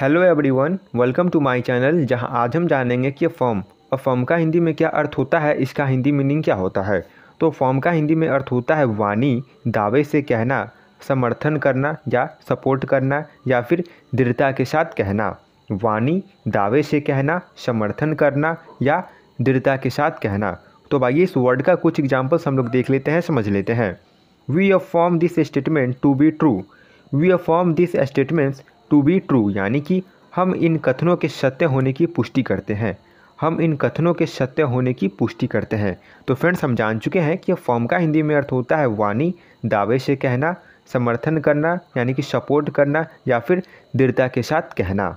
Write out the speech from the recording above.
hello everyone welcome to my channel जहां आज हम जानेंगे कि फॉर्म और फॉर्म का हिंदी में क्या अर्थ होता है इसका हिंदी मीनिंग क्या होता है तो फॉर्म का हिंदी में अर्थ होता है वाणी दावे से कहना समर्थन करना या सपोर्ट करना या फिर दृढ़ता के साथ कहना वाणी दावे से कहना समर्थन करना या दृढ़ता के साथ कहना तो भाई इस वर्ड का कुछ एग्जाम्पल्स हम लोग देख लेते हैं समझ लेते हैं we form this statement to be true we form this statements to be true यानी कि हम इन कथनों के सत्य होने की पुष्टि करते हैं हम इन कथनों के सत्य होने की पुष्टि करते हैं तो फ्रेंड्स हम जान चुके हैं कि फॉर्म का हिंदी में अर्थ होता है वाणी दावे से कहना समर्थन करना यानी कि सपोर्ट करना या फिर दृढ़ता के साथ कहना